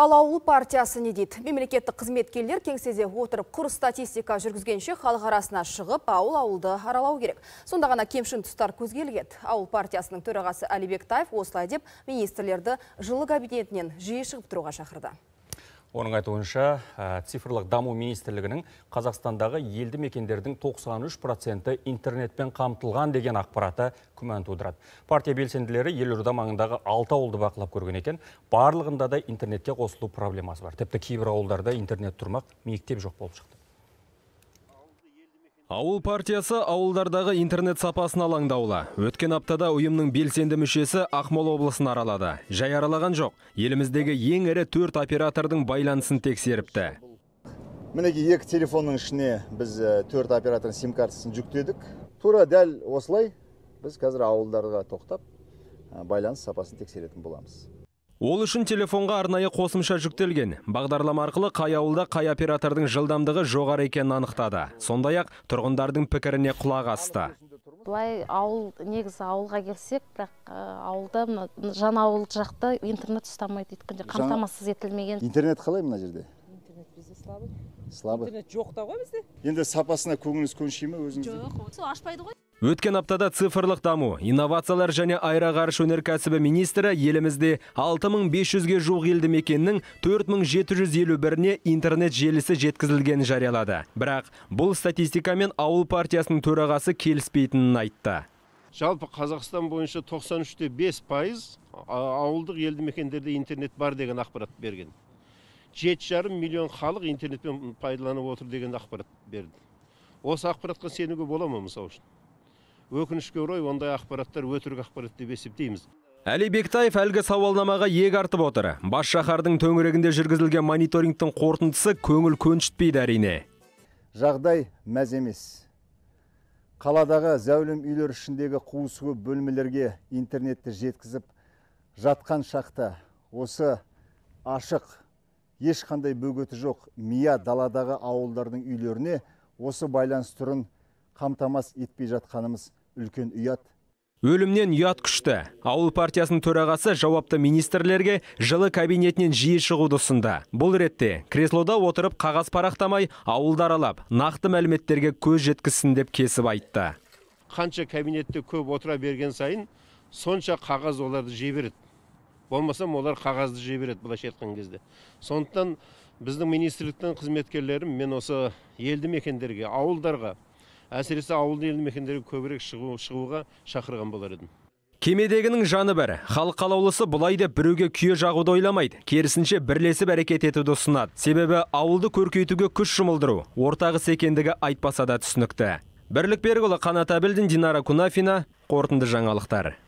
Ал ауыл партиясы не дейді? Мемлекеттік қызметкерлер кеңседе отырып құр статистика жүргізгенше қалық арасына шығып, ауыл ауылды аралау керек. Сонда ғана кемшін тұстар көзге Ауыл партиясының төрағасы Алибек Таев осылай деп министрлерді жылы кабинетінен жиі шығып тұруға шақырды оның айтуынша цифрлық даму министрлігінің қазақстандағы елді мекендердің 93 интернетпен қамтылған деген ақпараты күмән тудырады партия белсенділері елорда маңындағы алты ауылды бақылап көрген екен барлығында да интернетке қосылу проблемасы бар тіпті кейбір ауылдарда интернет тұрмақ мектеп жоқ болып шықты Ауыл партиясы ауылдардағы интернет сапасын алаңдаулы. Өткен аптада ұйымның белсенді мүшесі ақмола облысын аралады. Жай аралаған жоқ. Еліміздегі ең ірі төрт оператордың байланысын тексеріпті. Мінекі екі телефонның ішіне біз төрт оператордың сим картасын жүктедік. Тура дәл осылай біз қазір ауылдарға тоқтап байланыс сапасын тексеретін боламыз. Ол үшін телефонға арнайы қосымша жүктелген. Бағдарлама арқылы қай ауылда қай оператордың жылдамдығы жоғары екенін анықтады. Сондай-ақ тұрғындардың пікіріне құлақ асты. Былай ауыл негізі ауылға келсек, бірақ ауылда мына жан ауыл жақта интернет ұстамайды өйткені қамтамасыз етілмеген. Интернет қалай мына жерде? Интернет бізде слабый. Слабый. Интернет жоқ та ғой бізде. Енді сапасына көңіліңіз көнши ме өзіңіз? Жоқ, сол ашпайды ғой. Өткен аптада цифрлық даму, инновациялар және айрағарыш өнеркәсібі министрі елімізде 6500-ге жуық елді мекеннің 4751-не интернет желісі жеткізілген жариялады. Бірақ бұл статистикамен ауыл партиясының төрағасы келіспейтінін айтты. Жалпы Қазақстан бойынша 93-те 5 пайыз ауылдық елді мекендерде интернет бар деген ақпарат берген. 7,5 миллион халық интернетпен пайдаланып отыр деген ақпарат берді. Осы ақпаратқа сенігі бола ма үшін? өкінішке орай ондай ақпараттар өтірік ақпарат деп есептейміз әли бектаев әлгі сауалнамаға иек артып отыр бас шаһардың төңірегінде жүргізілген мониторингтің қорытындысы көңіл көншітпейді әрине жағдай мәз емес қаладағы зәулім үйлер ішіндегі қуыс бөлмелерге интернетті жеткізіп жатқан шақта осы ашық ешқандай бөгеті жоқ мия даладағы ауылдардың үйлеріне осы байланыс түрін қамтамасыз етпей жатқанымыз үлкен ұят өлімнен ұят күшті ауыл партиясының төрағасы жауапты министрлерге жылы кабинетінен жиі шығуды ұсынды бұл ретте креслода отырып қағаз парақтамай ауылды аралап нақты мәліметтерге көз жеткізсін деп кесіп айтты қанша кабинетте көп отыра берген сайын сонша қағаз оларды жей береді болмаса олар қағазды жей береді былайша айтқан кезде сондықтан біздің министрліктің қызметкерлерім мен осы елді мекендерге ауылдарға әсіресе ауылды елді мекендерге көбірек шығуға шақырған болар едім кемедегінің жаны бір халық қалаулысы бұлай деп біреуге күйе жағуды ойламайды керісінше бірлесіп әрекет етуді ұсынады себебі ауылды көркейтуге күш жұмылдыру іс екендігі айтпаса да түсінікті бірлік берікұлы қанат әбілдин динара кунафина қорытынды жаңалықтар